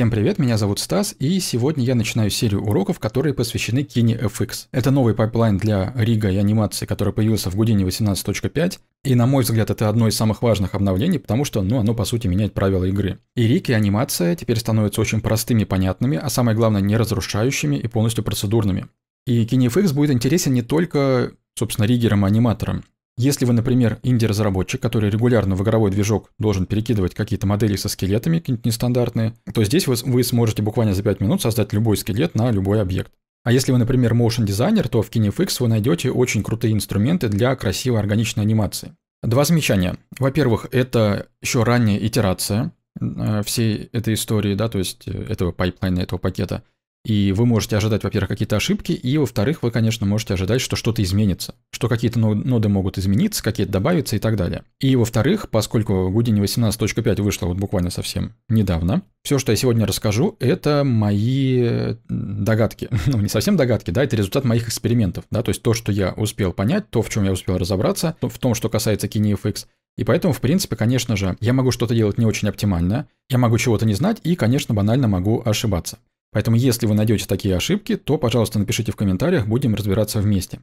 Всем привет, меня зовут Стас, и сегодня я начинаю серию уроков, которые посвящены KineFX. Это новый пайплайн для рига и анимации, который появился в Гудине 18.5, и на мой взгляд это одно из самых важных обновлений, потому что ну, оно по сути меняет правила игры. И риг и анимация теперь становятся очень простыми понятными, а самое главное не разрушающими и полностью процедурными. И KineFX будет интересен не только, собственно, риггерам и аниматорам. Если вы, например, инди-разработчик, который регулярно в игровой движок должен перекидывать какие-то модели со скелетами, какие-нибудь нестандартные, то здесь вы, вы сможете буквально за 5 минут создать любой скелет на любой объект. А если вы, например, motion дизайнер, то в KineFX вы найдете очень крутые инструменты для красивой органичной анимации. Два замечания. Во-первых, это еще ранняя итерация э, всей этой истории, да, то есть э, этого пайплайна, этого пакета – и вы можете ожидать, во-первых, какие-то ошибки, и, во-вторых, вы, конечно, можете ожидать, что что-то изменится, что какие-то ноды могут измениться, какие-то добавятся и так далее. И, во-вторых, поскольку Houdini 18.5 вышла вот буквально совсем недавно, все, что я сегодня расскажу, это мои догадки. Ну, не совсем догадки, да, это результат моих экспериментов, да, то есть то, что я успел понять, то, в чем я успел разобраться, ну, в том, что касается KineFX, и поэтому, в принципе, конечно же, я могу что-то делать не очень оптимально, я могу чего-то не знать и, конечно, банально могу ошибаться. Поэтому если вы найдете такие ошибки, то, пожалуйста, напишите в комментариях, будем разбираться вместе.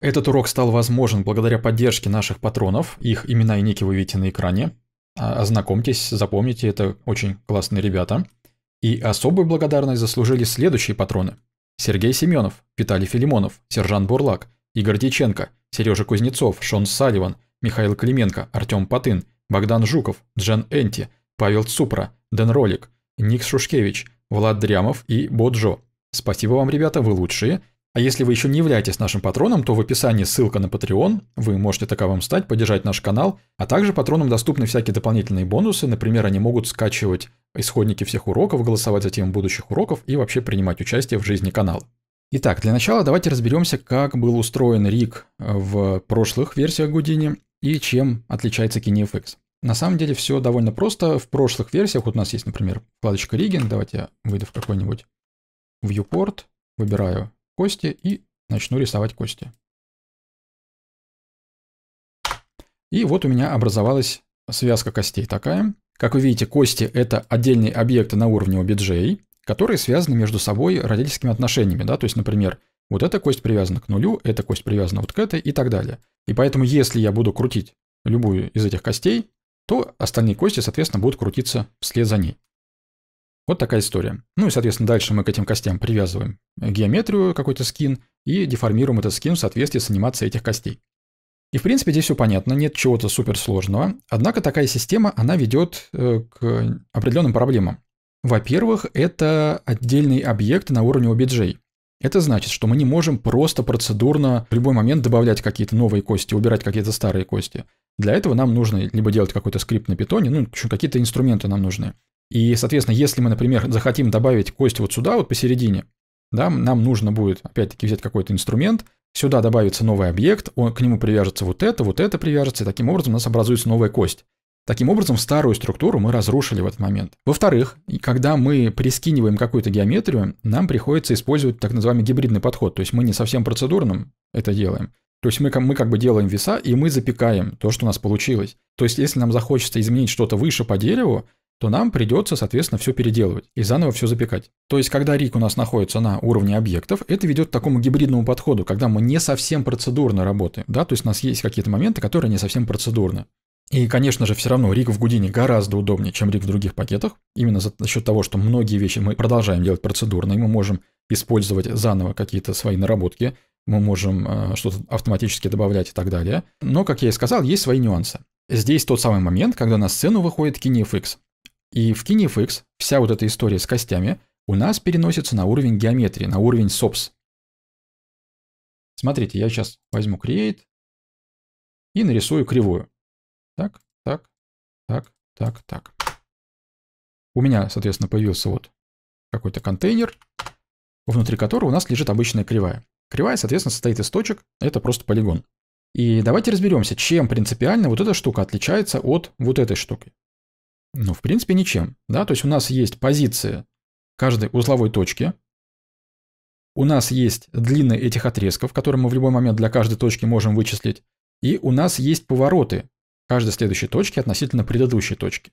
Этот урок стал возможен благодаря поддержке наших патронов, их имена и ники вы видите на экране. А, ознакомьтесь, запомните, это очень классные ребята. И особую благодарность заслужили следующие патроны. Сергей Семенов, Виталий Филимонов, Сержант Бурлак, Игорь Диченко, Сережа Кузнецов, Шон Салливан, Михаил Клименко, Артем Патын, Богдан Жуков, Джен Энти, Павел Цупра, Дэн Ролик, Ник Шушкевич – Влад Дрямов и Боджо. Спасибо вам, ребята, вы лучшие. А если вы еще не являетесь нашим патроном, то в описании ссылка на Patreon, вы можете таковым стать, поддержать наш канал, а также патронам доступны всякие дополнительные бонусы, например, они могут скачивать исходники всех уроков, голосовать за темы будущих уроков и вообще принимать участие в жизни канала. Итак, для начала давайте разберемся, как был устроен рик э, в прошлых версиях Гудини и чем отличается KineFX. На самом деле все довольно просто. В прошлых версиях, вот у нас есть, например, вкладочка Rigging. Давайте я выйду в какой-нибудь viewport, выбираю кости и начну рисовать кости. И вот у меня образовалась связка костей такая. Как вы видите, кости — это отдельные объекты на уровне OBJ, которые связаны между собой родительскими отношениями. Да? То есть, например, вот эта кость привязана к нулю, эта кость привязана вот к этой и так далее. И поэтому, если я буду крутить любую из этих костей, то остальные кости, соответственно, будут крутиться вслед за ней. Вот такая история. Ну и, соответственно, дальше мы к этим костям привязываем геометрию, какой-то скин, и деформируем этот скин в соответствии с анимацией этих костей. И, в принципе, здесь все понятно, нет чего-то суперсложного. Однако такая система, она ведет э, к определенным проблемам. Во-первых, это отдельные объекты на уровне OBJ. Это значит, что мы не можем просто процедурно в любой момент добавлять какие-то новые кости, убирать какие-то старые кости. Для этого нам нужно либо делать какой-то скрипт на питоне, ну, какие-то инструменты нам нужны. И, соответственно, если мы, например, захотим добавить кость вот сюда, вот посередине, да, нам нужно будет, опять-таки, взять какой-то инструмент, сюда добавится новый объект, он, к нему привяжется вот это, вот это привяжется, и таким образом у нас образуется новая кость. Таким образом, старую структуру мы разрушили в этот момент. Во-вторых, когда мы прискиниваем какую-то геометрию, нам приходится использовать так называемый гибридный подход, то есть мы не совсем процедурным это делаем. То есть мы, мы как бы делаем веса, и мы запекаем то, что у нас получилось. То есть если нам захочется изменить что-то выше по дереву, то нам придется, соответственно, все переделывать и заново все запекать. То есть, когда рик у нас находится на уровне объектов, это ведет к такому гибридному подходу, когда мы не совсем процедурно работаем, да, то есть у нас есть какие-то моменты, которые не совсем процедурны. И, конечно же, все равно рик в Гудине гораздо удобнее, чем рик в других пакетах, именно за, за счет того, что многие вещи мы продолжаем делать процедурно, и мы можем использовать заново какие-то свои наработки, мы можем э, что-то автоматически добавлять и так далее. Но, как я и сказал, есть свои нюансы. Здесь тот самый момент, когда на сцену выходит KineFX. И в KineFX вся вот эта история с костями у нас переносится на уровень геометрии, на уровень SOPS. Смотрите, я сейчас возьму Create и нарисую кривую. Так, так, так, так, так. У меня, соответственно, появился вот какой-то контейнер, внутри которого у нас лежит обычная кривая. Кривая, соответственно, состоит из точек, это просто полигон. И давайте разберемся, чем принципиально вот эта штука отличается от вот этой штуки. Ну, в принципе, ничем. Да? То есть у нас есть позиция каждой узловой точки. У нас есть длины этих отрезков, которые мы в любой момент для каждой точки можем вычислить. И у нас есть повороты каждой следующей точки относительно предыдущей точки.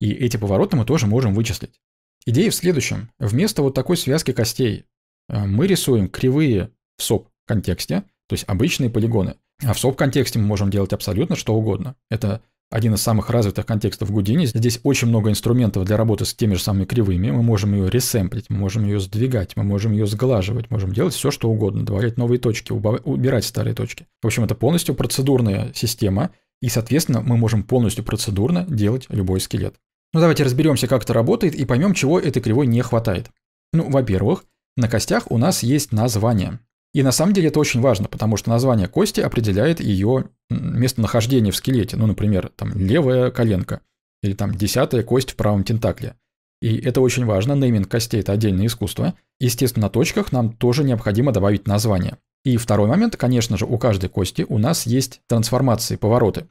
И эти повороты мы тоже можем вычислить. Идея в следующем. Вместо вот такой связки костей э, мы рисуем кривые в соп контексте то есть обычные полигоны. А в соп контексте мы можем делать абсолютно что угодно. Это один из самых развитых контекстов в Гудини. Здесь очень много инструментов для работы с теми же самыми кривыми. Мы можем ее ресемплить, мы можем ее сдвигать, мы можем ее сглаживать, можем делать все, что угодно, добавлять новые точки, убирать старые точки. В общем, это полностью процедурная система, и, соответственно, мы можем полностью процедурно делать любой скелет. Но ну, давайте разберемся, как это работает и поймем, чего этой кривой не хватает. Ну, во-первых, на костях у нас есть название. И на самом деле это очень важно, потому что название кости определяет ее местонахождение в скелете. Ну, например, там левая коленка или там десятая кость в правом тентакле. И это очень важно, нейминг костей – это отдельное искусство. Естественно, на точках нам тоже необходимо добавить название. И второй момент, конечно же, у каждой кости у нас есть трансформации, повороты.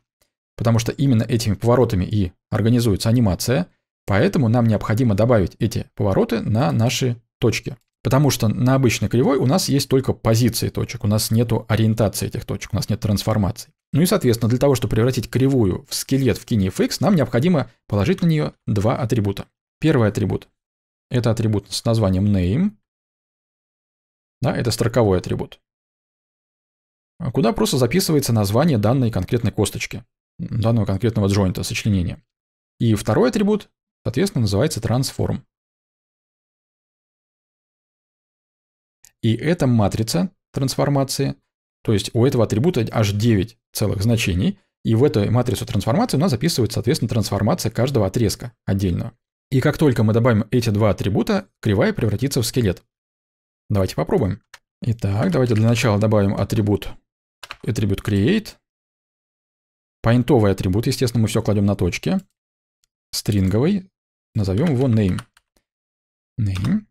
Потому что именно этими поворотами и организуется анимация, поэтому нам необходимо добавить эти повороты на наши точки. Потому что на обычной кривой у нас есть только позиции точек, у нас нет ориентации этих точек, у нас нет трансформаций. Ну и, соответственно, для того, чтобы превратить кривую в скелет в KineFX, нам необходимо положить на нее два атрибута. Первый атрибут – это атрибут с названием name, да, это строковой атрибут. А куда просто записывается название данной конкретной косточки, данного конкретного джойнта, сочленения. И второй атрибут, соответственно, называется трансформ. И эта матрица трансформации, то есть у этого атрибута аж 9 целых значений, и в эту матрицу трансформации у нас записывается, соответственно, трансформация каждого отрезка отдельно. И как только мы добавим эти два атрибута, кривая превратится в скелет. Давайте попробуем. Итак, давайте для начала добавим атрибут атрибут create. Поинтовый атрибут, естественно, мы все кладем на точке. Стринговый. Назовем его name. Name.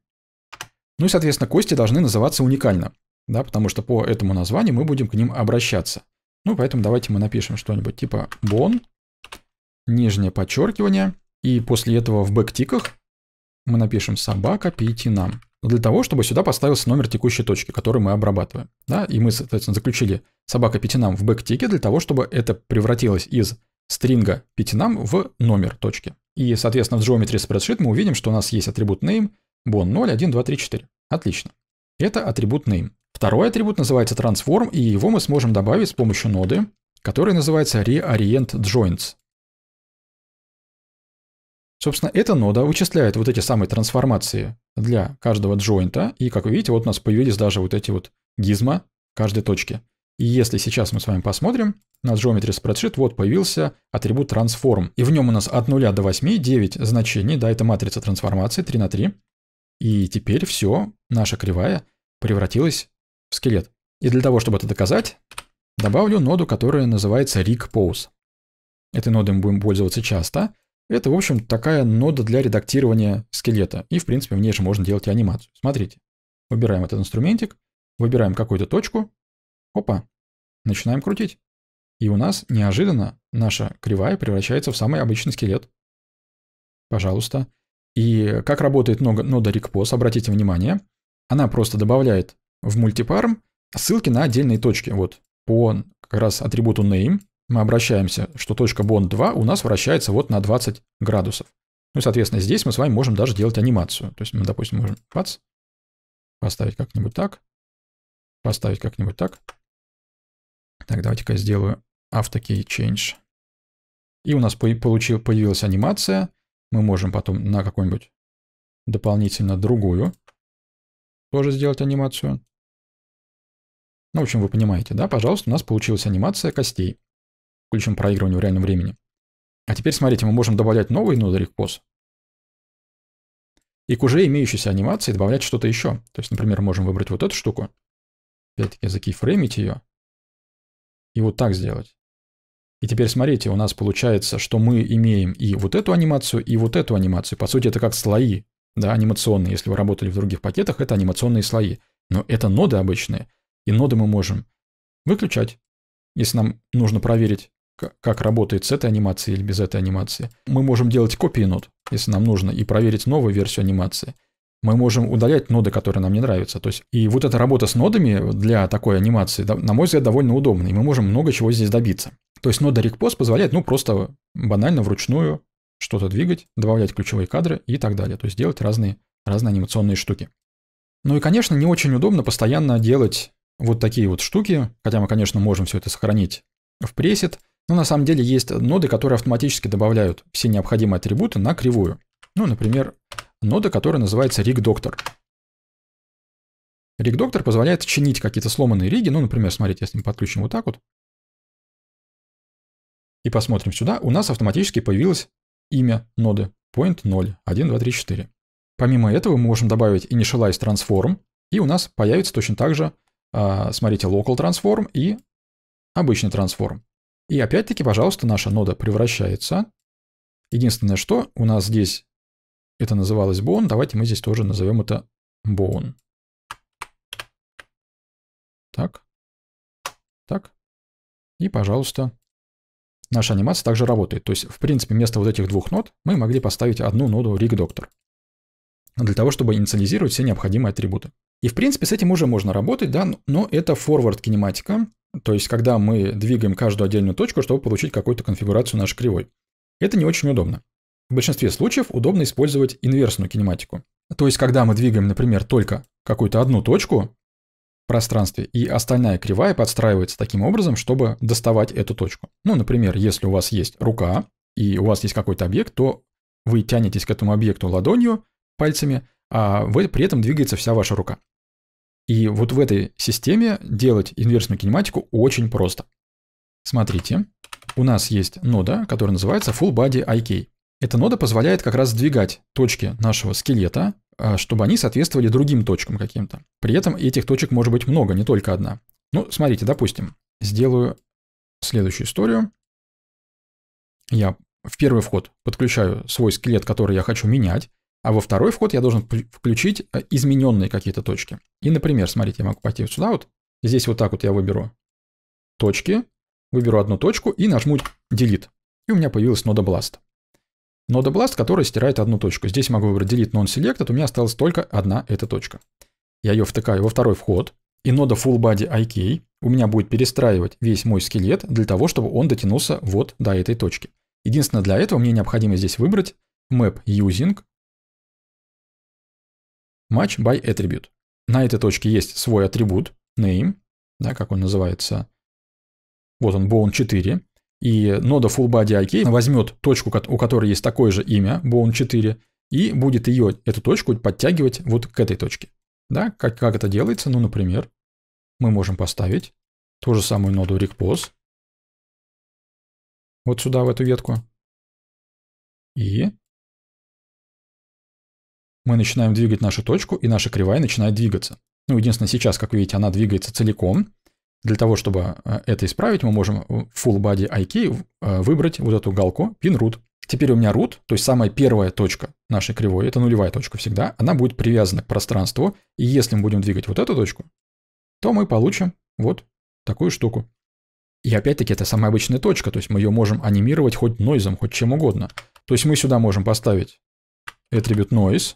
Ну и, соответственно, кости должны называться уникально. Да, потому что по этому названию мы будем к ним обращаться. Ну, поэтому давайте мы напишем что-нибудь типа bon, нижнее подчеркивание, и после этого в бэктиках мы напишем собака пяти нам для того, чтобы сюда поставился номер текущей точки, который мы обрабатываем. Да? И мы, соответственно, заключили собака пятинам в бэктике для того, чтобы это превратилось из стринга пятинам в номер точки. И, соответственно, в Geometry Spreadsheet мы увидим, что у нас есть атрибут name, bon 0, 1, 2, 3, 4. Отлично. Это атрибут name. Второй атрибут называется transform, и его мы сможем добавить с помощью ноды, которая называется reorient joins. Собственно, эта нода вычисляет вот эти самые трансформации для каждого джойнта. И как вы видите, вот у нас появились даже вот эти вот гизма каждой точки. И если сейчас мы с вами посмотрим на Geometry Spreadsheet, вот появился атрибут Transform. И в нем у нас от 0 до 8 9 значений, да, это матрица трансформации 3 на 3. И теперь все, наша кривая превратилась в скелет. И для того, чтобы это доказать, добавлю ноду, которая называется RigPose. Этой нодой мы будем пользоваться часто. Это, в общем, такая нода для редактирования скелета. И, в принципе, в ней же можно делать и анимацию. Смотрите. Выбираем этот инструментик, выбираем какую-то точку. Опа. Начинаем крутить. И у нас неожиданно наша кривая превращается в самый обычный скелет. Пожалуйста. И как работает нода рекпос, обратите внимание. Она просто добавляет в мультипарм ссылки на отдельные точки. Вот по как раз атрибуту name мы обращаемся, что точка Bond 2 у нас вращается вот на 20 градусов. Ну и, соответственно, здесь мы с вами можем даже делать анимацию. То есть мы, допустим, можем пац, поставить как-нибудь так, поставить как-нибудь так. Так, давайте-ка я сделаю AutoKey Change. И у нас получил, появилась анимация. Мы можем потом на какую-нибудь дополнительно другую тоже сделать анимацию. Ну, в общем, вы понимаете, да? Пожалуйста, у нас получилась анимация костей включим проигрывание в реальном времени. А теперь смотрите, мы можем добавлять новый нодуль поз и к уже имеющейся анимации добавлять что-то еще. То есть, например, можем выбрать вот эту штуку, опять-таки закейфреймить ее и вот так сделать. И теперь смотрите, у нас получается, что мы имеем и вот эту анимацию, и вот эту анимацию. По сути, это как слои, да, анимационные. Если вы работали в других пакетах, это анимационные слои. Но это ноды обычные, и ноды мы можем выключать, если нам нужно проверить, как работает с этой анимацией или без этой анимации. Мы можем делать копии нод, если нам нужно, и проверить новую версию анимации. Мы можем удалять ноды, которые нам не нравятся. То есть, и вот эта работа с нодами для такой анимации, на мой взгляд, довольно удобна, и мы можем много чего здесь добиться. То есть нода request позволяет, ну, просто банально вручную что-то двигать, добавлять ключевые кадры и так далее. То есть делать разные, разные анимационные штуки. Ну и, конечно, не очень удобно постоянно делать вот такие вот штуки, хотя мы, конечно, можем все это сохранить в пресет, но ну, на самом деле есть ноды, которые автоматически добавляют все необходимые атрибуты на кривую. Ну, например, нода, которая называется RigDoctor. RigDoctor позволяет чинить какие-то сломанные риги. Ну, например, смотрите, если мы подключим вот так вот и посмотрим сюда, у нас автоматически появилось имя ноды point 0, 1, 2, 3, 4. Помимо этого мы можем добавить initialize transform, и у нас появится точно так же, а, смотрите, local transform и обычный transform. И опять-таки, пожалуйста, наша нода превращается. Единственное, что у нас здесь это называлось bone, давайте мы здесь тоже назовем это bone. Так, так. И, пожалуйста, наша анимация также работает. То есть, в принципе, вместо вот этих двух нод мы могли поставить одну ноду RigDoctor для того, чтобы инициализировать все необходимые атрибуты. И в принципе с этим уже можно работать, да, но это forward кинематика, то есть когда мы двигаем каждую отдельную точку, чтобы получить какую-то конфигурацию нашей кривой. Это не очень удобно. В большинстве случаев удобно использовать инверсную кинематику. То есть когда мы двигаем, например, только какую-то одну точку в пространстве, и остальная кривая подстраивается таким образом, чтобы доставать эту точку. Ну, например, если у вас есть рука, и у вас есть какой-то объект, то вы тянетесь к этому объекту ладонью, пальцами, а при этом двигается вся ваша рука. И вот в этой системе делать инверсную кинематику очень просто. Смотрите, у нас есть нода, которая называется Full Body IK. Эта нода позволяет как раз сдвигать точки нашего скелета, а, чтобы они соответствовали другим точкам каким-то. При этом этих точек может быть много, не только одна. Ну, смотрите, допустим, сделаю следующую историю. Я в первый вход подключаю свой скелет, который я хочу менять. А во второй вход я должен включить э, измененные какие-то точки. И, например, смотрите, я могу пойти вот сюда вот. Здесь вот так вот я выберу точки, выберу одну точку и нажму Delete. И у меня появилась нода Blast. Нода Blast, которая стирает одну точку. Здесь могу выбрать Delete Non-Selected, у меня осталась только одна эта точка. Я ее втыкаю во второй вход, и нода Full Body IK у меня будет перестраивать весь мой скелет для того, чтобы он дотянулся вот до этой точки. Единственное, для этого мне необходимо здесь выбрать Map Using Match by attribute. На этой точке есть свой атрибут, name, да, как он называется. Вот он, bone 4. И нода full body IK возьмет точку, у которой есть такое же имя, bone 4, и будет ее, эту точку подтягивать вот к этой точке. Да, как, как это делается? Ну, например, мы можем поставить ту же самую ноду request вот сюда, в эту ветку. И мы начинаем двигать нашу точку, и наша кривая начинает двигаться. Ну, единственное, сейчас, как видите, она двигается целиком. Для того, чтобы э, это исправить, мы можем в э, Full Body IK э, выбрать вот эту галку pin root. Теперь у меня root, то есть самая первая точка нашей кривой, это нулевая точка всегда, она будет привязана к пространству, и если мы будем двигать вот эту точку, то мы получим вот такую штуку. И опять-таки это самая обычная точка, то есть мы ее можем анимировать хоть нойзом, хоть чем угодно. То есть мы сюда можем поставить attribute noise,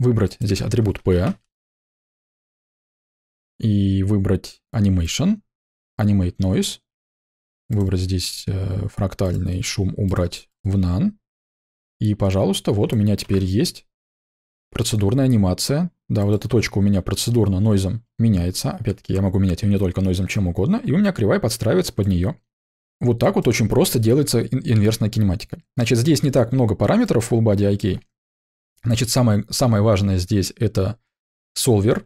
выбрать здесь атрибут P и выбрать Animation, Animate Noise, выбрать здесь э, фрактальный шум, убрать в None. И, пожалуйста, вот у меня теперь есть процедурная анимация. Да, вот эта точка у меня процедурно нойзом меняется. Опять-таки, я могу менять ее не только нойзом, чем угодно. И у меня кривая подстраивается под нее. Вот так вот очень просто делается инверсная кинематика. Значит, здесь не так много параметров Full Body IK. Значит, самое, самое важное здесь это solver,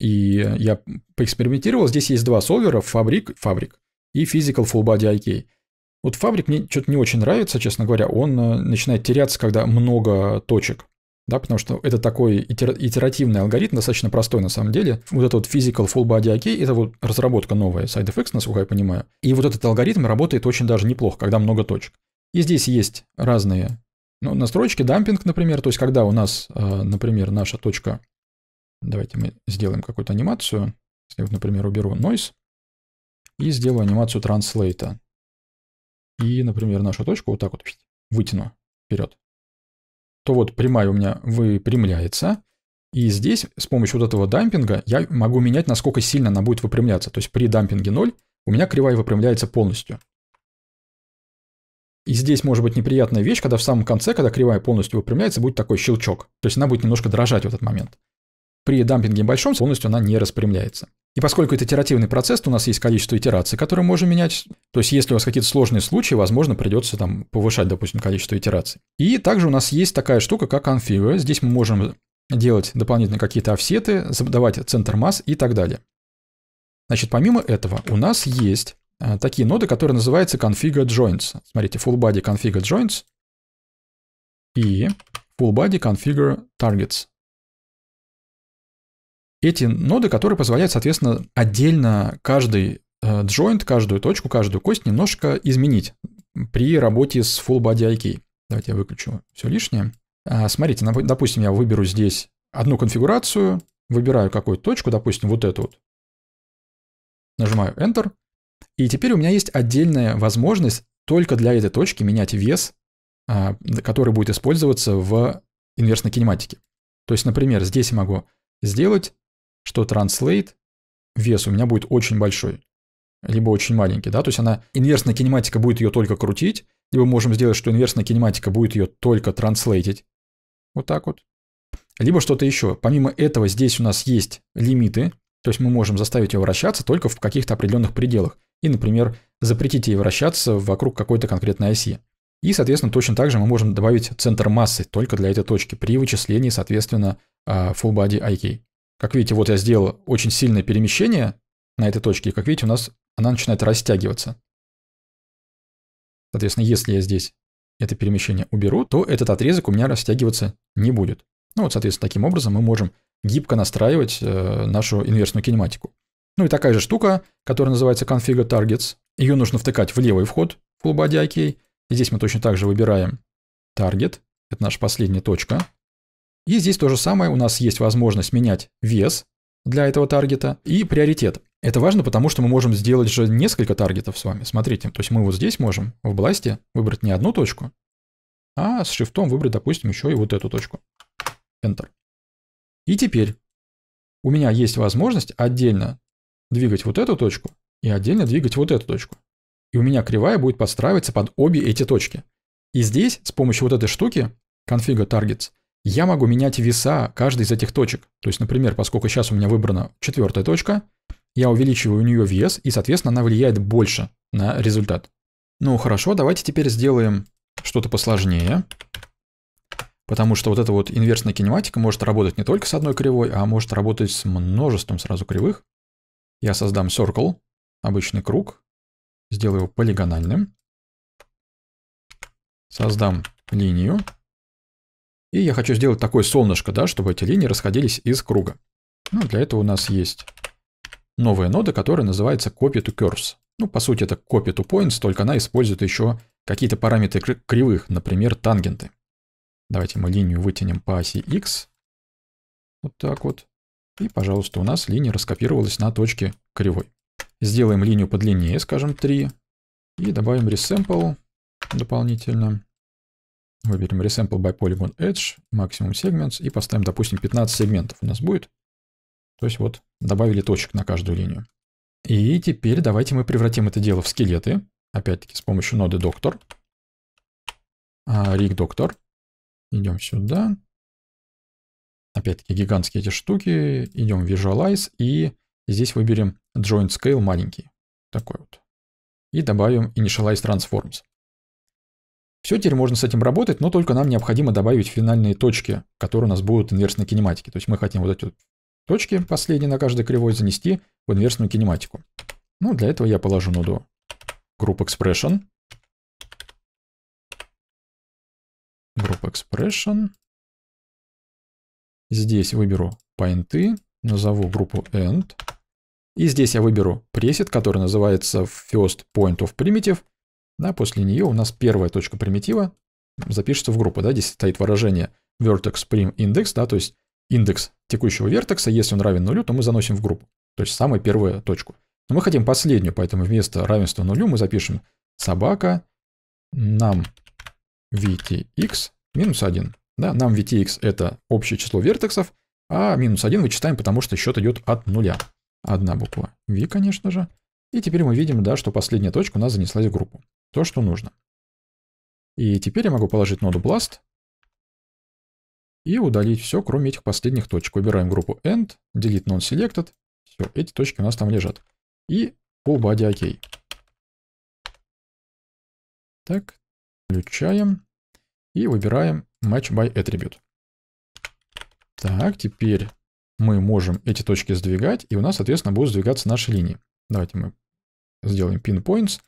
И я поэкспериментировал. Здесь есть два солвера, fabric, fabric и physical full body IK. Вот fabric мне что-то не очень нравится, честно говоря. Он э, начинает теряться, когда много точек. Да, потому что это такой итеративный алгоритм, достаточно простой на самом деле. Вот этот вот Physical Full Body IK, это вот разработка новая SideFX, насколько я понимаю. И вот этот алгоритм работает очень даже неплохо, когда много точек. И здесь есть разные ну, настройки, дампинг, например, то есть когда у нас, э, например, наша точка, давайте мы сделаем какую-то анимацию, я, например, уберу noise и сделаю анимацию транслейта. И, например, нашу точку вот так вот вытяну вперед. То вот прямая у меня выпрямляется. И здесь с помощью вот этого дампинга я могу менять, насколько сильно она будет выпрямляться. То есть при дампинге 0 у меня кривая выпрямляется полностью. И здесь может быть неприятная вещь, когда в самом конце, когда кривая полностью выпрямляется, будет такой щелчок. То есть она будет немножко дрожать в этот момент. При дампинге большом полностью она не распрямляется. И поскольку это итеративный процесс, то у нас есть количество итераций, которые мы можем менять. То есть если у вас какие-то сложные случаи, возможно, придется там повышать, допустим, количество итераций. И также у нас есть такая штука, как конфигура. Здесь мы можем делать дополнительно какие-то офсеты, задавать центр масс и так далее. Значит, помимо этого у нас есть Э, такие ноды, которые называются config joints, Смотрите, full body config joints и full body configure targets. Эти ноды, которые позволяют, соответственно, отдельно каждый э, joint, каждую точку, каждую кость немножко изменить при работе с full body IK. Давайте я выключу все лишнее. А, смотрите, допустим, я выберу здесь одну конфигурацию, выбираю какую-то точку, допустим, вот эту вот. Нажимаю Enter. И теперь у меня есть отдельная возможность только для этой точки менять вес, а, который будет использоваться в инверсной кинематике. То есть, например, здесь я могу сделать, что translate вес у меня будет очень большой, либо очень маленький, да, то есть она, инверсная кинематика будет ее только крутить, либо можем сделать, что инверсная кинематика будет ее только транслейтить, вот так вот, либо что-то еще. Помимо этого здесь у нас есть лимиты, то есть мы можем заставить ее вращаться только в каких-то определенных пределах и, например, запретить ей вращаться вокруг какой-то конкретной оси. И, соответственно, точно так же мы можем добавить центр массы только для этой точки при вычислении, соответственно, а, full body IK. Как видите, вот я сделал очень сильное перемещение на этой точке, и, как видите, у нас она начинает растягиваться. Соответственно, если я здесь это перемещение уберу, то этот отрезок у меня растягиваться не будет. Ну вот, соответственно, таким образом мы можем гибко настраивать э, нашу инверсную кинематику. Ну и такая же штука, которая называется Configure Targets. Ее нужно втыкать в левый вход в Full Body IK. здесь мы точно так же выбираем Target. Это наша последняя точка. И здесь то же самое. У нас есть возможность менять вес для этого таргета и приоритет. Это важно, потому что мы можем сделать же несколько таргетов с вами. Смотрите, то есть мы вот здесь можем в бласте выбрать не одну точку, а с шифтом выбрать, допустим, еще и вот эту точку. Enter. И теперь у меня есть возможность отдельно двигать вот эту точку и отдельно двигать вот эту точку. И у меня кривая будет подстраиваться под обе эти точки. И здесь с помощью вот этой штуки, конфига targets, я могу менять веса каждой из этих точек. То есть, например, поскольку сейчас у меня выбрана четвертая точка, я увеличиваю у нее вес, и, соответственно, она влияет больше на результат. Ну хорошо, давайте теперь сделаем что-то посложнее. Потому что вот эта вот инверсная кинематика может работать не только с одной кривой, а может работать с множеством сразу кривых. Я создам circle, обычный круг, сделаю его полигональным, создам линию, и я хочу сделать такое солнышко, да, чтобы эти линии расходились из круга. Ну, для этого у нас есть новая нода, которая называется copy to curves. Ну, по сути, это copy to points, только она использует еще какие-то параметры кривых, например, тангенты. Давайте мы линию вытянем по оси x. Вот так вот. И, пожалуйста, у нас линия раскопировалась на точке кривой. Сделаем линию подлиннее, скажем, 3. И добавим resample дополнительно. Выберем resample by polygon edge, maximum segments и поставим, допустим, 15 сегментов у нас будет. То есть вот добавили точек на каждую линию. И теперь давайте мы превратим это дело в скелеты. Опять-таки с помощью ноды доктор. А, рик доктор. Идем сюда опять-таки гигантские эти штуки, идем в Visualize и здесь выберем Joint Scale маленький, такой вот. И добавим Initialize Transforms. Все, теперь можно с этим работать, но только нам необходимо добавить финальные точки, которые у нас будут в инверсной кинематике. То есть мы хотим вот эти точки последние на каждой кривой занести в инверсную кинематику. Ну, для этого я положу ноду Group Expression. Group Expression. Здесь выберу поинты, назову группу end. И здесь я выберу пресет, который называется first point of primitive. Да, после нее у нас первая точка примитива запишется в группу. Да, здесь стоит выражение vertex prim index, да, то есть индекс текущего вертекса, если он равен нулю, то мы заносим в группу. То есть самую первую точку. Но мы хотим последнюю, поэтому вместо равенства нулю мы запишем собака нам vtx минус 1. Да, нам vtx это общее число вертексов, а минус 1 вычитаем, потому что счет идет от нуля. Одна буква v, конечно же. И теперь мы видим, да, что последняя точка у нас занеслась в группу. То, что нужно. И теперь я могу положить ноду blast и удалить все, кроме этих последних точек. Выбираем группу end, delete non-selected. Все, эти точки у нас там лежат. И full body OK. Так, включаем и выбираем Match by Attribute. Так, теперь мы можем эти точки сдвигать, и у нас, соответственно, будут сдвигаться наши линии. Давайте мы сделаем pin points.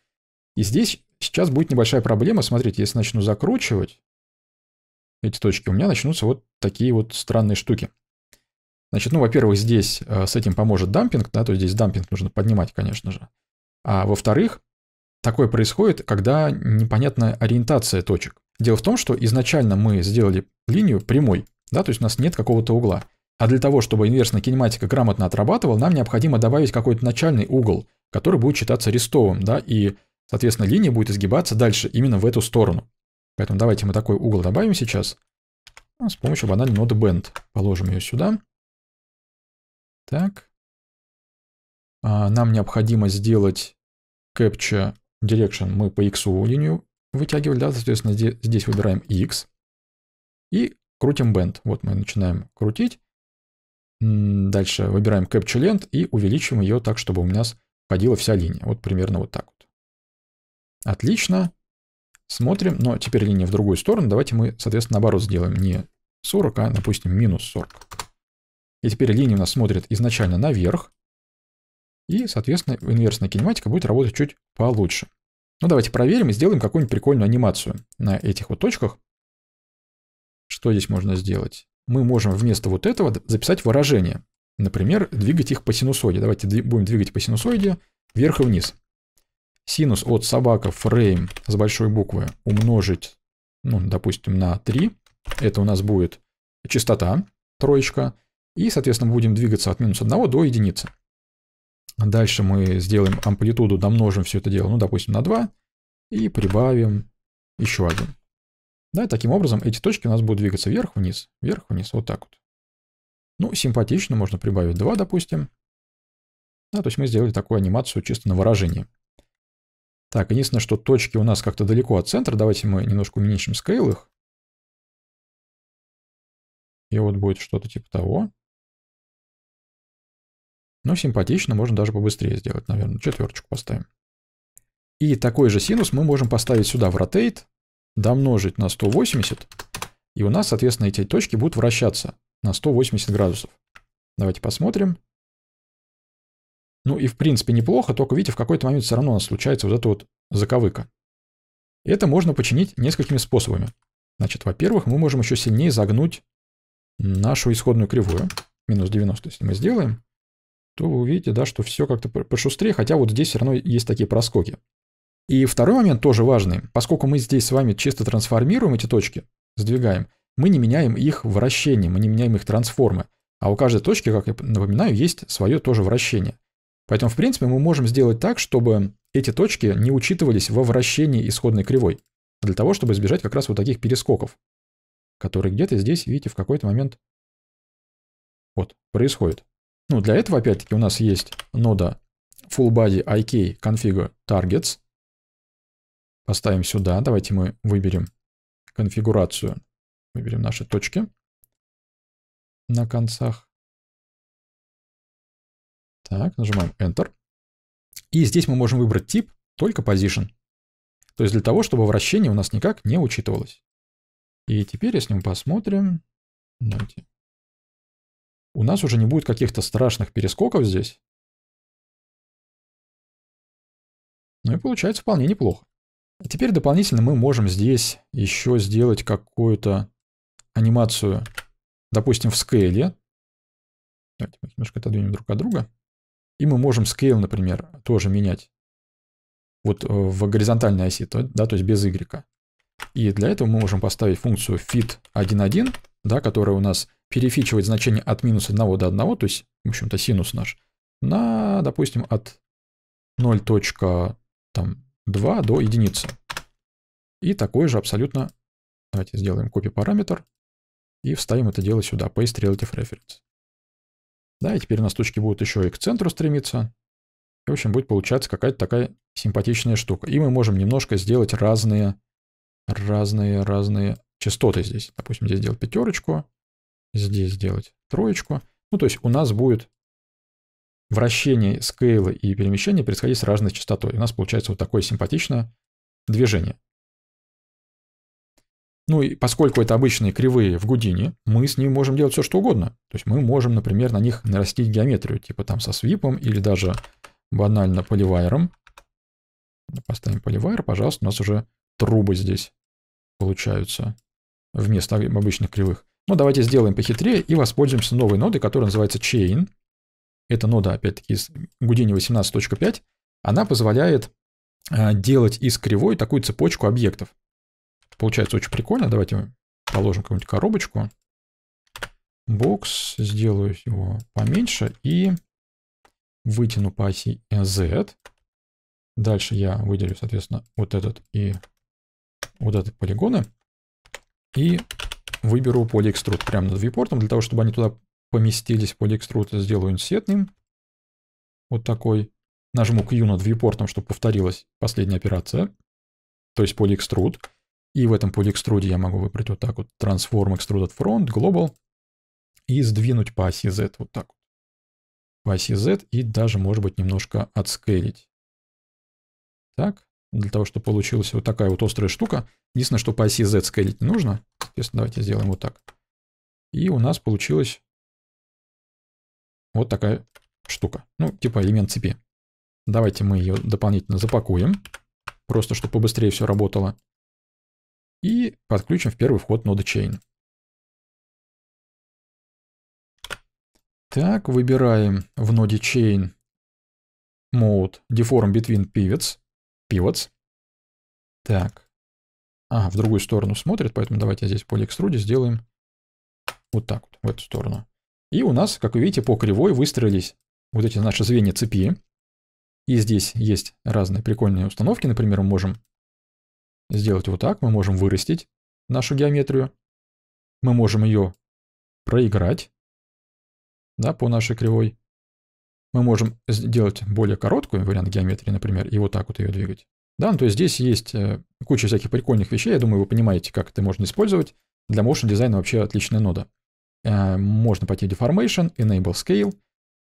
И здесь сейчас будет небольшая проблема. Смотрите, если начну закручивать эти точки, у меня начнутся вот такие вот странные штуки. Значит, ну, во-первых, здесь э, с этим поможет дампинг, да, то есть здесь дампинг нужно поднимать, конечно же. А во-вторых, Такое происходит, когда непонятная ориентация точек. Дело в том, что изначально мы сделали линию прямой, да, то есть у нас нет какого-то угла. А для того, чтобы инверсная кинематика грамотно отрабатывала, нам необходимо добавить какой-то начальный угол, который будет считаться рестовым, да, и, соответственно, линия будет изгибаться дальше именно в эту сторону. Поэтому давайте мы такой угол добавим сейчас. Ну, с помощью банальной ноты bend. Положим ее сюда. Так. А, нам необходимо сделать кэпча direction мы по x линию вытягивали, да, соответственно, здесь, здесь выбираем x и крутим band. Вот мы начинаем крутить. Дальше выбираем Capture Length и увеличиваем ее так, чтобы у нас входила вся линия. Вот примерно вот так вот. Отлично. Смотрим, но теперь линия в другую сторону. Давайте мы, соответственно, наоборот сделаем не 40, а, допустим, минус 40. И теперь линия у нас смотрит изначально наверх. И, соответственно, инверсная кинематика будет работать чуть получше. Ну, давайте проверим и сделаем какую-нибудь прикольную анимацию на этих вот точках. Что здесь можно сделать? Мы можем вместо вот этого записать выражение. Например, двигать их по синусоиде. Давайте будем двигать по синусоиде вверх и вниз. Синус от собака фрейм с большой буквы умножить, ну, допустим, на 3. Это у нас будет частота, троечка. И, соответственно, будем двигаться от минус 1 до единицы. Дальше мы сделаем амплитуду, домножим все это дело, ну, допустим, на 2, и прибавим еще один. Да, таким образом эти точки у нас будут двигаться вверх-вниз, вверх-вниз, вот так вот. Ну, симпатично, можно прибавить 2, допустим. Да, то есть мы сделали такую анимацию чисто на выражении. Так, единственное, что точки у нас как-то далеко от центра. Давайте мы немножко уменьшим скейл их. И вот будет что-то типа того. Но симпатично, можно даже побыстрее сделать, наверное. Четверочку поставим. И такой же синус мы можем поставить сюда в rotate, домножить на 180, и у нас, соответственно, эти точки будут вращаться на 180 градусов. Давайте посмотрим. Ну и в принципе неплохо, только видите, в какой-то момент все равно у нас случается вот эта вот заковыка. Это можно починить несколькими способами. Значит, во-первых, мы можем еще сильнее загнуть нашу исходную кривую. Минус 90, если мы сделаем то вы увидите, да, что все как-то пошустрее, хотя вот здесь все равно есть такие проскоки. И второй момент тоже важный. Поскольку мы здесь с вами чисто трансформируем эти точки, сдвигаем, мы не меняем их вращение, мы не меняем их трансформы. А у каждой точки, как я напоминаю, есть свое тоже вращение. Поэтому, в принципе, мы можем сделать так, чтобы эти точки не учитывались во вращении исходной кривой, для того, чтобы избежать как раз вот таких перескоков, которые где-то здесь, видите, в какой-то момент вот, происходят. Ну, для этого, опять-таки, у нас есть нода full body IK config targets. Поставим сюда. Давайте мы выберем конфигурацию. Выберем наши точки на концах. Так, нажимаем Enter. И здесь мы можем выбрать тип только position. То есть для того, чтобы вращение у нас никак не учитывалось. И теперь, если мы посмотрим, давайте у нас уже не будет каких-то страшных перескоков здесь. Ну и получается вполне неплохо. А теперь дополнительно мы можем здесь еще сделать какую-то анимацию, допустим, в скейле. Давайте мы немножко отодвинем друг от друга. И мы можем скейл, например, тоже менять вот э, в горизонтальной оси, то, да, то есть без Y. И для этого мы можем поставить функцию fit1.1, да, которая у нас перефичивать значение от минус 1 до 1, то есть, в общем-то, синус наш, на, допустим, от 0.2 до единицы. И такой же абсолютно, давайте сделаем копий параметр и вставим это дело сюда, paste relative reference. Да, и теперь у нас точки будут еще и к центру стремиться. И, в общем, будет получаться какая-то такая симпатичная штука. И мы можем немножко сделать разные, разные, разные частоты здесь. Допустим, здесь сделать пятерочку, здесь сделать троечку. Ну, то есть у нас будет вращение скейла и перемещение происходить с разной частотой. У нас получается вот такое симпатичное движение. Ну и поскольку это обычные кривые в Гудине, мы с ними можем делать все что угодно. То есть мы можем, например, на них нарастить геометрию, типа там со свипом или даже банально поливайером. Поставим поливайер, пожалуйста, у нас уже трубы здесь получаются вместо обычных кривых. Но ну, давайте сделаем похитрее и воспользуемся новой нодой, которая называется chain. Это нода, опять-таки, из Houdini 18.5. Она позволяет э, делать из кривой такую цепочку объектов. Получается очень прикольно. Давайте положим какую-нибудь коробочку. Бокс, сделаю его поменьше и вытяну по оси э, Z. Дальше я выделю, соответственно, вот этот и вот этот полигоны. И выберу полиэкструд прямо над вьюпортом, для того, чтобы они туда поместились. Полиэкструд сделаю инсетным. Вот такой. Нажму Q над вьюпортом, чтобы повторилась последняя операция. То есть полиэкструд. И в этом полиэкструде я могу выбрать вот так вот Transform Extruded Front, Global. И сдвинуть по оси Z вот так вот. По оси Z и даже, может быть, немножко отскейлить. Так для того, чтобы получилась вот такая вот острая штука. Единственное, что по оси Z скейлить не нужно. Соответственно, давайте сделаем вот так. И у нас получилась вот такая штука. Ну, типа элемент цепи. Давайте мы ее дополнительно запакуем, просто чтобы побыстрее все работало. И подключим в первый вход ноды chain. Так, выбираем в ноде chain mode deform between pivots pivots. Так. А, в другую сторону смотрит, поэтому давайте здесь поле экструде сделаем вот так вот, в эту сторону. И у нас, как вы видите, по кривой выстроились вот эти наши звенья цепи. И здесь есть разные прикольные установки. Например, мы можем сделать вот так. Мы можем вырастить нашу геометрию. Мы можем ее проиграть да, по нашей кривой мы можем сделать более короткую вариант геометрии, например, и вот так вот ее двигать. Да, ну, то есть здесь есть э, куча всяких прикольных вещей, я думаю, вы понимаете, как это можно использовать. Для motion дизайна вообще отличная нода. Э, можно пойти в Deformation, Enable Scale.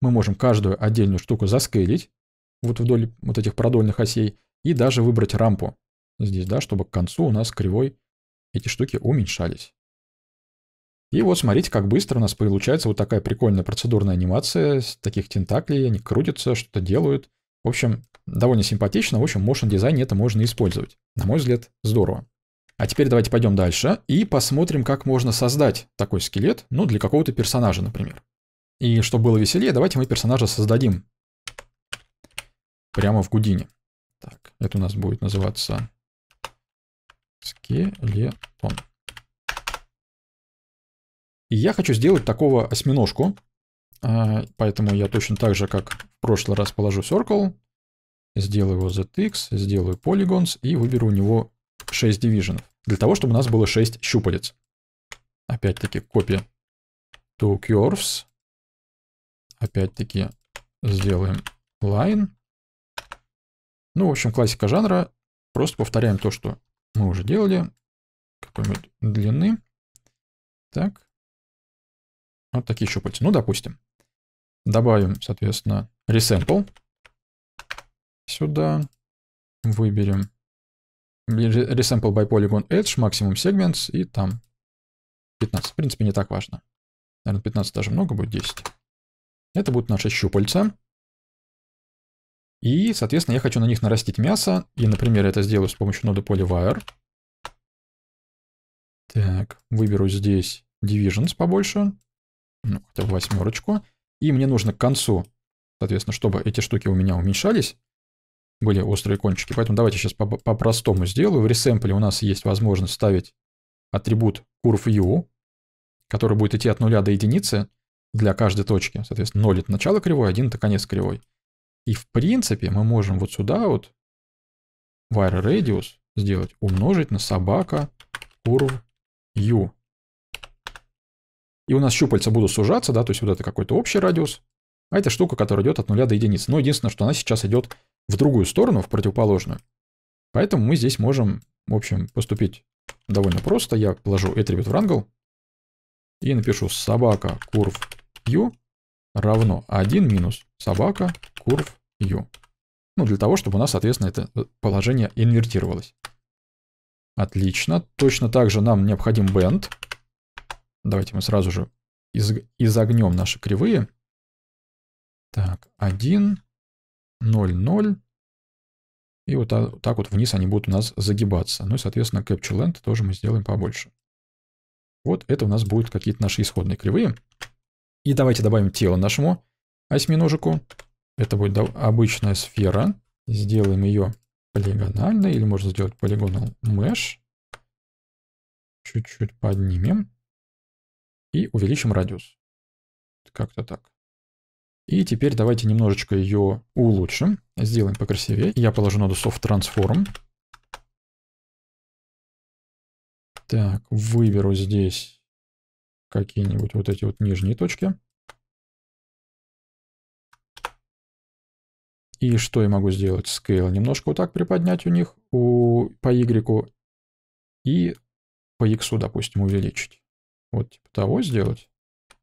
Мы можем каждую отдельную штуку заскейлить вот вдоль вот этих продольных осей и даже выбрать рампу здесь, да, чтобы к концу у нас кривой эти штуки уменьшались. И вот смотрите, как быстро у нас получается вот такая прикольная процедурная анимация таких тентаклей, они крутятся, что-то делают. В общем, довольно симпатично, в общем, в motion дизайне это можно использовать. На мой взгляд, здорово. А теперь давайте пойдем дальше и посмотрим, как можно создать такой скелет, ну, для какого-то персонажа, например. И чтобы было веселее, давайте мы персонажа создадим прямо в Гудине. Так, это у нас будет называться скелетон. И я хочу сделать такого осьминожку, а, поэтому я точно так же, как в прошлый раз, положу Circle, сделаю его ZX, сделаю Polygons и выберу у него 6 Division, для того, чтобы у нас было 6 щупалец. Опять-таки копия to curves. Опять-таки сделаем line. Ну, в общем, классика жанра. Просто повторяем то, что мы уже делали. Какой-нибудь длины. Так. Вот такие щупальца. Ну, допустим. Добавим, соответственно, resample сюда. Выберем resample by polygon edge, maximum segments и там 15. В принципе, не так важно. Наверное, 15 даже много будет, 10. Это будут наши щупальца. И, соответственно, я хочу на них нарастить мясо. И, например, это сделаю с помощью ноды polywire. Так, выберу здесь divisions побольше ну, хотя бы восьмерочку. И мне нужно к концу, соответственно, чтобы эти штуки у меня уменьшались, были острые кончики. Поэтому давайте сейчас по-простому по сделаю. В ресемпле у нас есть возможность ставить атрибут curve u, который будет идти от 0 до единицы для каждой точки. Соответственно, 0 это начало кривой, 1 это конец кривой. И в принципе мы можем вот сюда вот wire radius сделать умножить на собака curve u. И у нас щупальца будут сужаться, да, то есть вот это какой-то общий радиус, а эта штука, которая идет от нуля до единицы. Но единственное, что она сейчас идет в другую сторону, в противоположную. Поэтому мы здесь можем, в общем, поступить довольно просто. Я положу attribute wrangle и напишу собака curve u равно 1 минус собака curve u. Ну, для того, чтобы у нас, соответственно, это положение инвертировалось. Отлично. Точно так же нам необходим band. Давайте мы сразу же из, изогнем наши кривые. Так, 1, 0, 0. И вот так вот вниз они будут у нас загибаться. Ну и, соответственно, Capture Land тоже мы сделаем побольше. Вот это у нас будут какие-то наши исходные кривые. И давайте добавим тело нашему осьминожику. Это будет обычная сфера. Сделаем ее полигональной, или можно сделать полигональный mesh. Чуть-чуть поднимем и увеличим радиус. Как-то так. И теперь давайте немножечко ее улучшим, сделаем покрасивее. Я положу надо Soft Transform. Так, выберу здесь какие-нибудь вот эти вот нижние точки. И что я могу сделать? Scale немножко вот так приподнять у них у, по Y и по X, допустим, увеличить. Вот типа того сделать.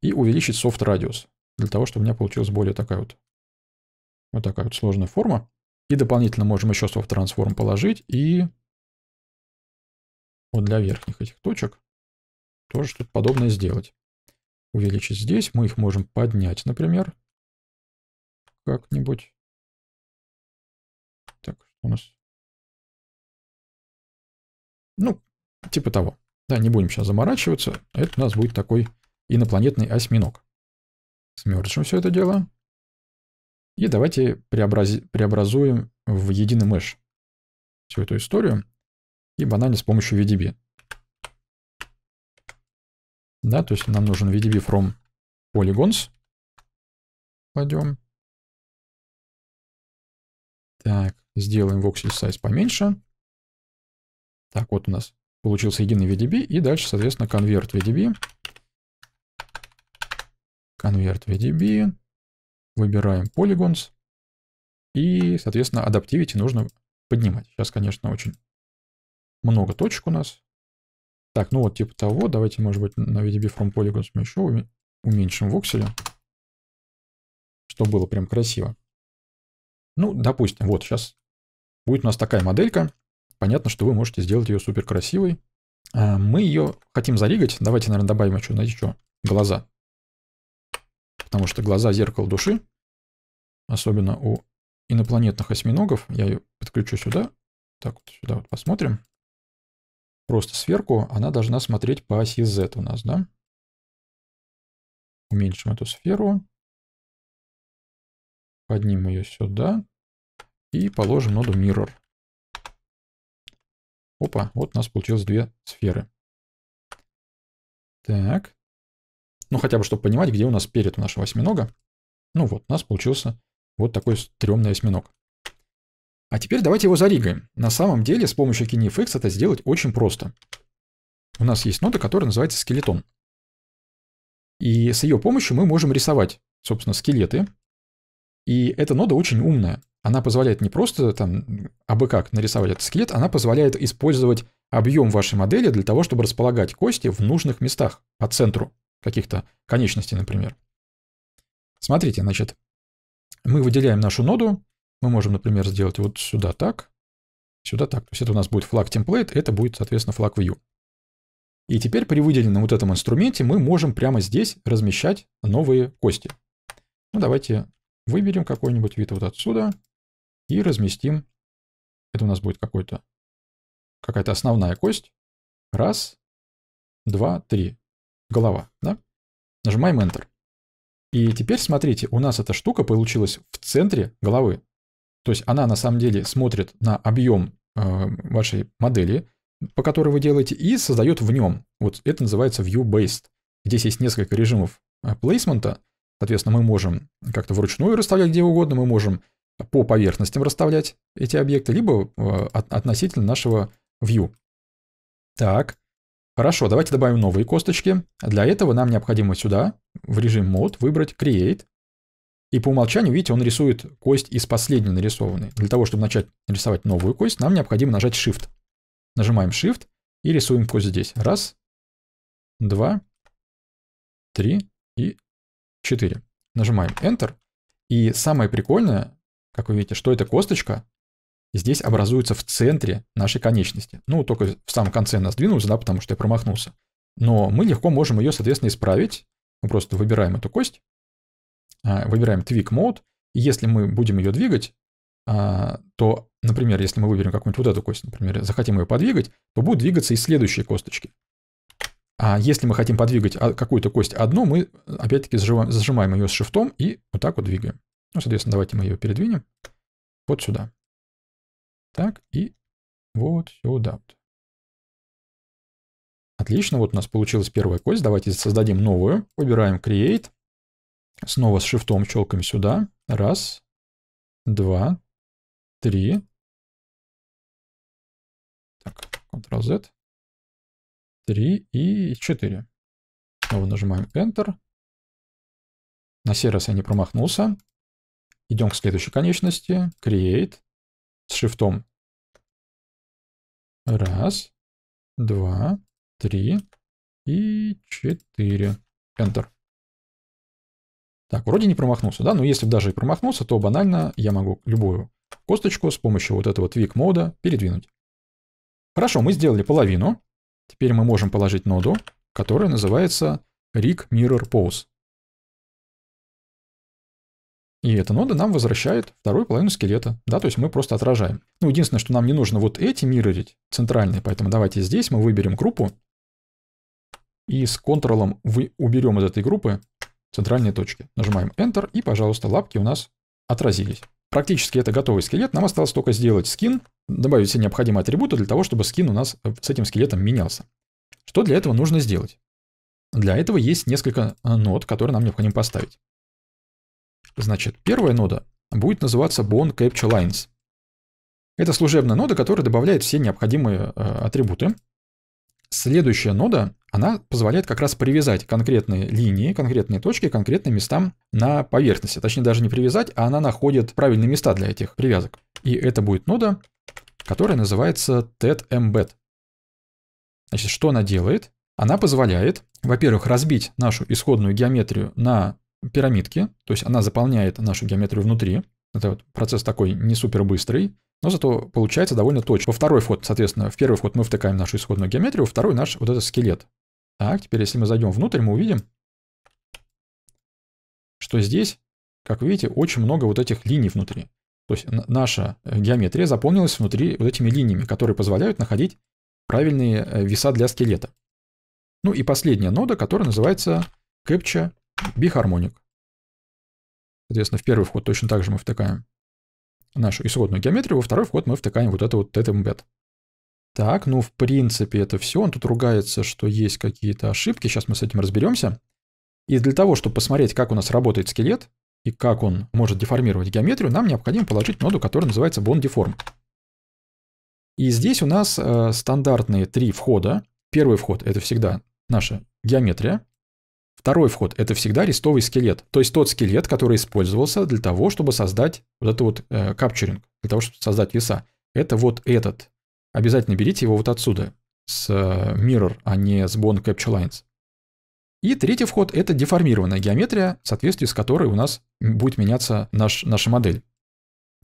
И увеличить soft радиус. Для того, чтобы у меня получилась более такая вот, вот такая вот сложная форма. И дополнительно можем еще soft transform положить. И вот для верхних этих точек тоже что-то подобное сделать. Увеличить здесь. Мы их можем поднять, например, как-нибудь. Так, у нас? Ну, типа того. Да, не будем сейчас заморачиваться. Это у нас будет такой инопланетный осьминог. Смерзшим все это дело. И давайте преобрази... преобразуем в единый меш всю эту историю. И банально с помощью VDB. Да, то есть нам нужен VDB from polygons. Кладем. Так, сделаем voxel size поменьше. Так, вот у нас получился единый VDB, и дальше, соответственно, конверт VDB. Конверт VDB. Выбираем Polygons. И, соответственно, Adaptivity нужно поднимать. Сейчас, конечно, очень много точек у нас. Так, ну вот типа того. Давайте, может быть, на VDB from Polygons мы еще уменьшим вокселя. Что было прям красиво. Ну, допустим, вот сейчас будет у нас такая моделька понятно, что вы можете сделать ее супер красивой. А, мы ее хотим заригать. Давайте, наверное, добавим еще, знаете что? Глаза. Потому что глаза — зеркало души. Особенно у инопланетных осьминогов. Я ее подключу сюда. Так, вот сюда вот посмотрим. Просто сверху она должна смотреть по оси Z у нас, да? Уменьшим эту сферу. Поднимем ее сюда. И положим ноду Mirror. Опа, вот у нас получилось две сферы. Так. Ну, хотя бы, чтобы понимать, где у нас перед у нашего осьминога. Ну вот, у нас получился вот такой стрёмный осьминог. А теперь давайте его заригаем. На самом деле, с помощью KineFX это сделать очень просто. У нас есть нода, которая называется скелетон. И с ее помощью мы можем рисовать, собственно, скелеты. И эта нода очень умная она позволяет не просто там абы как нарисовать этот скелет, она позволяет использовать объем вашей модели для того, чтобы располагать кости в нужных местах, по центру каких-то конечностей, например. Смотрите, значит, мы выделяем нашу ноду, мы можем, например, сделать вот сюда так, сюда так. То есть это у нас будет флаг template, это будет, соответственно, флаг view. И теперь при выделенном вот этом инструменте мы можем прямо здесь размещать новые кости. Ну, давайте выберем какой-нибудь вид вот отсюда и разместим. Это у нас будет какой-то какая-то основная кость. Раз, два, три. Голова, да? Нажимаем Enter. И теперь, смотрите, у нас эта штука получилась в центре головы. То есть она на самом деле смотрит на объем э, вашей модели, по которой вы делаете, и создает в нем. Вот это называется View-Based. Здесь есть несколько режимов плейсмента. Э, Соответственно, мы можем как-то вручную расставлять где угодно, мы можем по поверхностям расставлять эти объекты, либо э, относительно нашего view. Так, хорошо, давайте добавим новые косточки. Для этого нам необходимо сюда, в режим Mode, выбрать Create. И по умолчанию, видите, он рисует кость из последней нарисованной. Для того, чтобы начать рисовать новую кость, нам необходимо нажать Shift. Нажимаем Shift и рисуем кость здесь. Раз, два, три и четыре. Нажимаем Enter. И самое прикольное, как вы видите, что это косточка, здесь образуется в центре нашей конечности. Ну, только в самом конце она сдвинулась, да, потому что я промахнулся. Но мы легко можем ее, соответственно, исправить. Мы просто выбираем эту кость, а, выбираем Tweak Mode, и если мы будем ее двигать, а, то, например, если мы выберем какую-нибудь вот эту кость, например, захотим ее подвигать, то будут двигаться и следующие косточки. А если мы хотим подвигать а, какую-то кость одну, мы опять-таки зажимаем ее с шифтом и вот так вот двигаем. Ну, соответственно, давайте мы ее передвинем вот сюда. Так, и вот сюда. Отлично, вот у нас получилась первая кость. Давайте создадим новую. Выбираем Create. Снова с шифтом щелкаем сюда. Раз, два, три. Так, Ctrl-Z. Три и четыре. Снова нажимаем Enter. На серый я не промахнулся. Идем к следующей конечности. Create. С шифтом. Раз, два, три и четыре. Enter. Так, вроде не промахнулся, да? Но если даже и промахнулся, то банально я могу любую косточку с помощью вот этого твик мода передвинуть. Хорошо, мы сделали половину. Теперь мы можем положить ноду, которая называется rig mirror pose. И эта нода нам возвращает вторую половину скелета, да, то есть мы просто отражаем. Ну, единственное, что нам не нужно вот эти миррорить, центральные, поэтому давайте здесь мы выберем группу, и с Ctrl вы уберем из этой группы центральные точки. Нажимаем Enter, и, пожалуйста, лапки у нас отразились. Практически это готовый скелет. Нам осталось только сделать скин, добавить все необходимые атрибуты для того, чтобы скин у нас э, с этим скелетом менялся. Что для этого нужно сделать? Для этого есть несколько э, нод, которые нам необходимо поставить. Значит, первая нода будет называться bond capture lines. Это служебная нода, которая добавляет все необходимые э, атрибуты. Следующая нода, она позволяет как раз привязать конкретные линии, конкретные точки, конкретным местам на поверхности. Точнее, даже не привязать, а она находит правильные места для этих привязок. И это будет нода, которая называется TED-Embed. Значит, что она делает? Она позволяет, во-первых, разбить нашу исходную геометрию на пирамидки, то есть она заполняет нашу геометрию внутри. Это вот процесс такой не супер быстрый, но зато получается довольно точно. Во второй вход, соответственно, в первый вход мы втыкаем нашу исходную геометрию, во второй наш вот этот скелет. Так, теперь если мы зайдем внутрь, мы увидим, что здесь, как вы видите, очень много вот этих линий внутри. То есть наша э, геометрия заполнилась внутри вот этими линиями, которые позволяют находить правильные э, веса для скелета. Ну и последняя нода, которая называется Capture бихармоник. Соответственно, в первый вход точно так же мы втыкаем нашу исходную геометрию, во второй вход мы втыкаем вот это вот TTMBET. Так, ну в принципе это все. Он тут ругается, что есть какие-то ошибки. Сейчас мы с этим разберемся. И для того, чтобы посмотреть, как у нас работает скелет и как он может деформировать геометрию, нам необходимо положить ноду, которая называется BondDeform. И здесь у нас э, стандартные три входа. Первый вход — это всегда наша геометрия. Второй вход – это всегда рестовый скелет, то есть тот скелет, который использовался для того, чтобы создать вот это вот э, для того, чтобы создать веса. Это вот этот. Обязательно берите его вот отсюда, с э, Mirror, а не с Bone Capture Lines. И третий вход – это деформированная геометрия, в соответствии с которой у нас будет меняться наш, наша модель.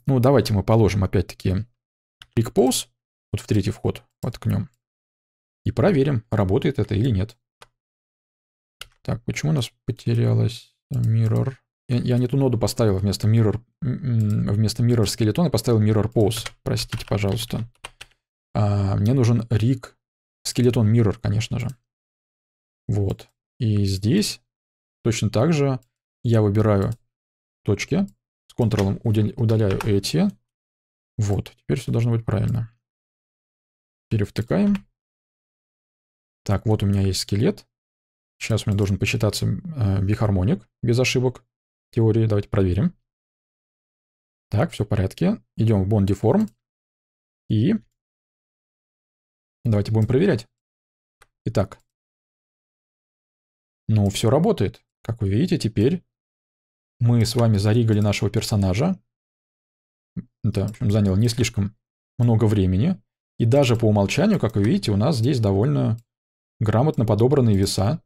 Ну, давайте мы положим опять-таки клик Pose, вот в третий вход воткнем, и проверим, работает это или нет. Так, почему у нас потерялась э, mirror? Я, я не ту ноду поставил вместо mirror, вместо mirror скелетона поставил mirror pose. Простите, пожалуйста. А, мне нужен rig скелетон mirror, конечно же. Вот. И здесь точно так же я выбираю точки. С Ctrl удаляю эти. Вот. Теперь все должно быть правильно. Перевтыкаем. Так, вот у меня есть скелет. Сейчас у меня должен посчитаться э, бихармоник без ошибок теории. Давайте проверим. Так, все в порядке. Идем в bond-deform. И давайте будем проверять. Итак, ну, все работает. Как вы видите, теперь мы с вами заригали нашего персонажа. Это, в общем, заняло не слишком много времени. И даже по умолчанию, как вы видите, у нас здесь довольно грамотно подобранные веса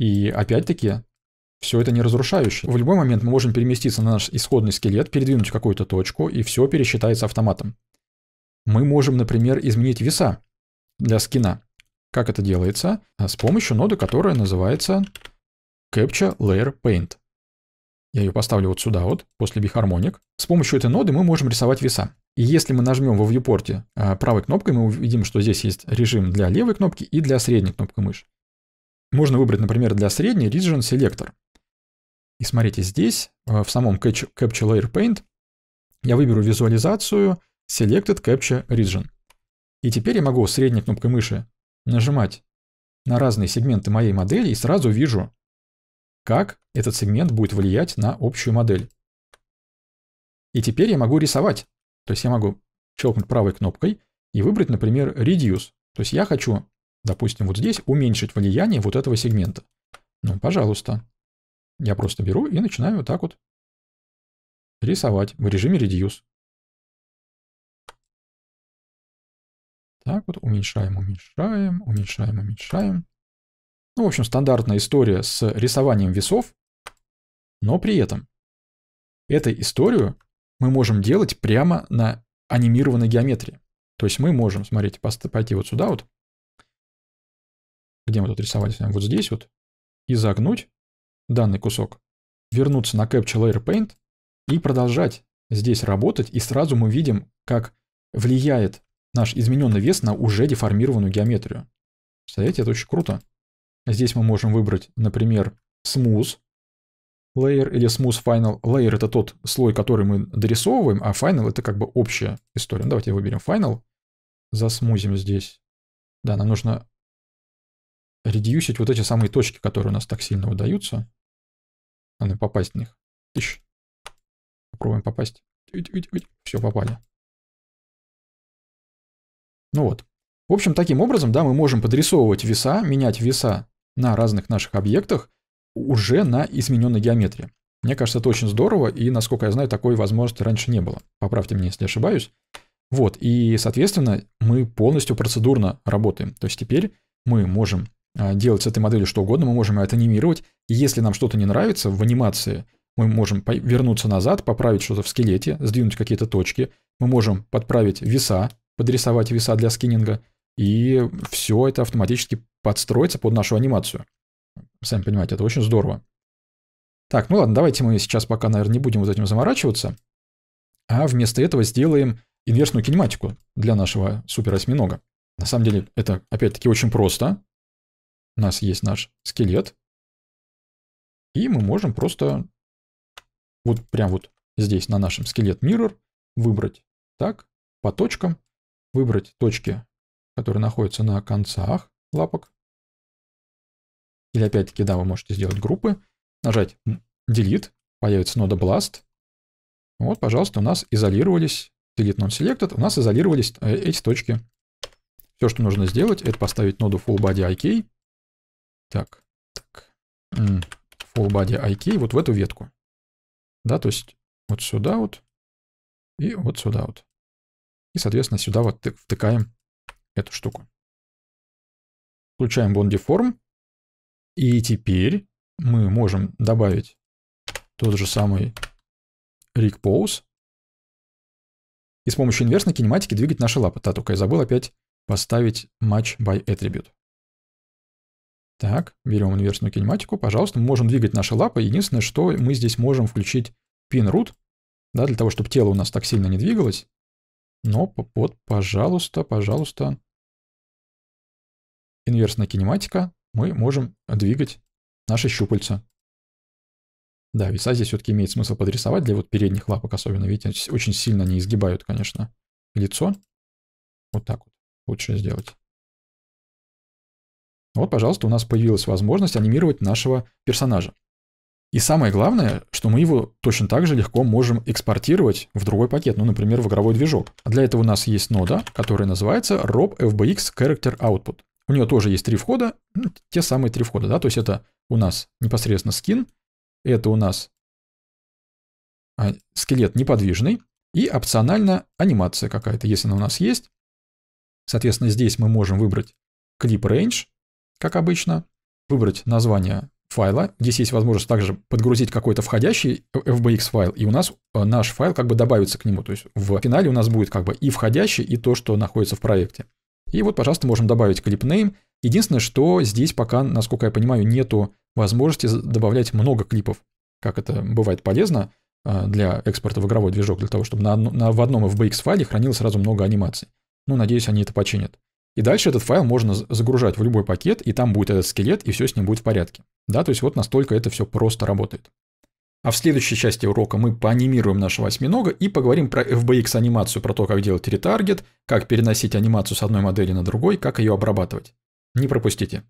И опять-таки, все это не разрушающе. В любой момент мы можем переместиться на наш исходный скелет, передвинуть какую-то точку, и все пересчитается автоматом. Мы можем, например, изменить веса для скина. Как это делается? А, с помощью ноды, которая называется Capture Layer Paint. Я ее поставлю вот сюда вот, после Biharmonic. С помощью этой ноды мы можем рисовать веса. И если мы нажмем во viewport а, правой кнопкой, мы увидим, что здесь есть режим для левой кнопки и для средней кнопки мыши. Можно выбрать, например, для средней Region Selector. И смотрите, здесь, э, в самом Capture Layer Paint, я выберу визуализацию Selected Capture Region. И теперь я могу средней кнопкой мыши нажимать на разные сегменты моей модели и сразу вижу, как этот сегмент будет влиять на общую модель. И теперь я могу рисовать. То есть я могу щелкнуть правой кнопкой и выбрать, например, Reduce. То есть я хочу допустим, вот здесь уменьшить влияние вот этого сегмента. Ну, пожалуйста. Я просто беру и начинаю вот так вот рисовать в режиме Reduce. Так вот, уменьшаем, уменьшаем, уменьшаем, уменьшаем. Ну, в общем, стандартная история с рисованием весов, но при этом эту историю мы можем делать прямо на анимированной геометрии. То есть мы можем, смотрите, пойти вот сюда вот, где мы тут рисовали, вот здесь вот, и загнуть данный кусок, вернуться на Capture Layer Paint и продолжать здесь работать, и сразу мы видим, как влияет наш измененный вес на уже деформированную геометрию. Представляете, это очень круто. Здесь мы можем выбрать, например, Smooth Layer или Smooth Final. Layer — это тот слой, который мы дорисовываем, а Final — это как бы общая история. Ну, давайте выберем Final, засмузим здесь. Да, нам нужно редьюсить вот эти самые точки, которые у нас так сильно выдаются. Надо попасть в них. Тыщ. Попробуем попасть. Все, попали. Ну вот. В общем, таким образом, да, мы можем подрисовывать веса, менять веса на разных наших объектах уже на измененной геометрии. Мне кажется, это очень здорово, и, насколько я знаю, такой возможности раньше не было. Поправьте меня, если ошибаюсь. Вот, и, соответственно, мы полностью процедурно работаем. То есть теперь мы можем а, делать с этой моделью что угодно, мы можем ее анимировать, И если нам что-то не нравится в анимации, мы можем вернуться назад, поправить что-то в скелете, сдвинуть какие-то точки. Мы можем подправить веса, подрисовать веса для скиннинга. И все это автоматически подстроится под нашу анимацию. Сами понимаете, это очень здорово. Так, ну ладно, давайте мы сейчас пока, наверное, не будем вот этим заморачиваться, а вместо этого сделаем инверсную кинематику для нашего супер осьминога. На самом деле это, опять-таки, очень просто. У нас есть наш скелет. И мы можем просто вот прям вот здесь на нашем скелет mirror выбрать так, по точкам, выбрать точки, которые находятся на концах лапок. Или опять-таки, да, вы можете сделать группы, нажать delete, появится нода blast. Вот, пожалуйста у нас изолировались, delete non-selected, у нас изолировались э, эти точки. Все, что нужно сделать, это поставить ноду full body IK, так, так. Full body IK вот в эту ветку. Да, то есть вот сюда вот и вот сюда вот. И, соответственно, сюда вот втыкаем эту штуку. Включаем Bond Deform. И теперь мы можем добавить тот же самый Rig Pose. И с помощью инверсной кинематики двигать наши лапы. Да, только я забыл опять поставить Match by Attribute. Так, берем инверсную кинематику, пожалуйста, мы можем двигать наши лапы. Единственное, что мы здесь можем включить pin-root, да, для того, чтобы тело у нас так сильно не двигалось. Но вот, пожалуйста, пожалуйста, инверсная кинематика, мы можем двигать наши щупальца. Да, веса здесь все-таки имеет смысл подрисовать для вот передних лапок особенно. Видите, очень сильно они изгибают, конечно, лицо. Вот так вот лучше сделать. Вот, пожалуйста, у нас появилась возможность анимировать нашего персонажа. И самое главное, что мы его точно так же легко можем экспортировать в другой пакет, ну, например, в игровой движок. Для этого у нас есть нода, которая называется rob fbx character output. У нее тоже есть три входа, ну, те самые три входа, да, то есть это у нас непосредственно скин, это у нас а, скелет неподвижный и опционально анимация какая-то, если она у нас есть. Соответственно, здесь мы можем выбрать Clip range, как обычно, выбрать название файла. Здесь есть возможность также подгрузить какой-то входящий FBX файл, и у нас э, наш файл как бы добавится к нему. То есть в финале у нас будет как бы и входящий, и то, что находится в проекте. И вот, пожалуйста, можем добавить clip name. Единственное, что здесь пока, насколько я понимаю, нету возможности добавлять много клипов, как это бывает полезно э, для экспорта в игровой движок, для того, чтобы на, на, в одном FBX файле хранилось сразу много анимаций. Ну, надеюсь, они это починят. И дальше этот файл можно загружать в любой пакет, и там будет этот скелет, и все с ним будет в порядке. Да, то есть вот настолько это все просто работает. А в следующей части урока мы поанимируем нашего осьминога и поговорим про FBX-анимацию, про то, как делать ретаргет, как переносить анимацию с одной модели на другой, как ее обрабатывать. Не пропустите.